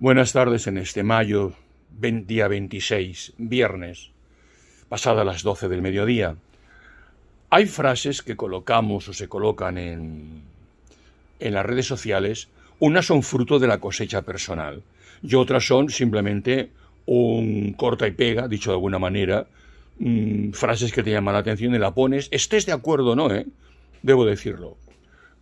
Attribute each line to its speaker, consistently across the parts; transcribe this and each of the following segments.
Speaker 1: Buenas tardes en este mayo, día 26, viernes, pasada las 12 del mediodía. Hay frases que colocamos o se colocan en, en las redes sociales. Unas son fruto de la cosecha personal y otras son simplemente un corta y pega, dicho de alguna manera, mm, frases que te llaman la atención y la pones, estés de acuerdo o no, ¿eh? debo decirlo.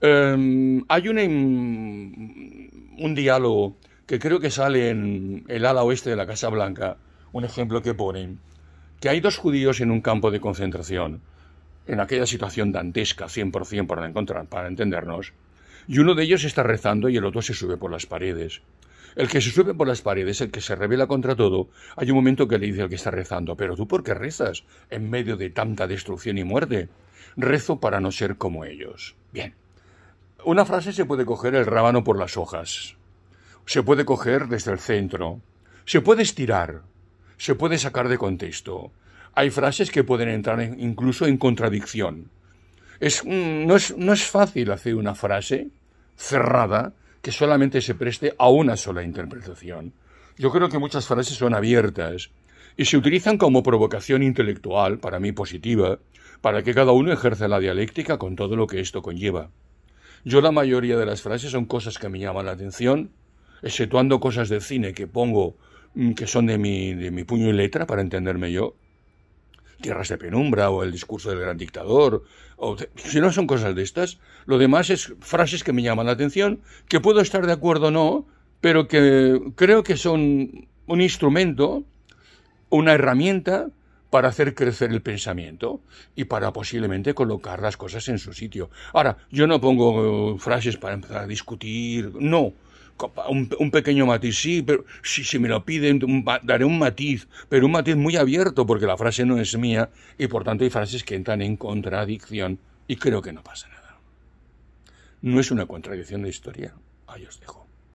Speaker 1: Em, hay un, un diálogo que creo que sale en el ala oeste de la Casa Blanca, un ejemplo que ponen, que hay dos judíos en un campo de concentración, en aquella situación dantesca, 100% para, encontrar, para entendernos, y uno de ellos está rezando y el otro se sube por las paredes. El que se sube por las paredes, el que se revela contra todo, hay un momento que le dice al que está rezando, pero tú por qué rezas en medio de tanta destrucción y muerte? Rezo para no ser como ellos. Bien. Una frase se puede coger el rábano por las hojas, se puede coger desde el centro, se puede estirar, se puede sacar de contexto. Hay frases que pueden entrar incluso en contradicción. Mm, no, es, no es fácil hacer una frase cerrada que solamente se preste a una sola interpretación. Yo creo que muchas frases son abiertas y se utilizan como provocación intelectual, para mí positiva, para que cada uno ejerza la dialéctica con todo lo que esto conlleva. Yo la mayoría de las frases son cosas que me llaman la atención, exceptuando cosas de cine que pongo mm, que son de mi, de mi puño y letra, para entenderme yo, Tierras de Penumbra o El discurso del gran dictador, o si no son cosas de estas, lo demás es frases que me llaman la atención, que puedo estar de acuerdo o no, pero que creo que son un instrumento, una herramienta para hacer crecer el pensamiento y para posiblemente colocar las cosas en su sitio. Ahora, yo no pongo eh, frases para empezar a discutir, no, un, pequeño matiz, sí, pero si, si me lo piden, daré un matiz, pero un matiz muy abierto, porque la frase no es mía, y por tanto hay frases que entran en contradicción, y creo que no pasa nada. No es una contradicción de historia. Ahí os dejo.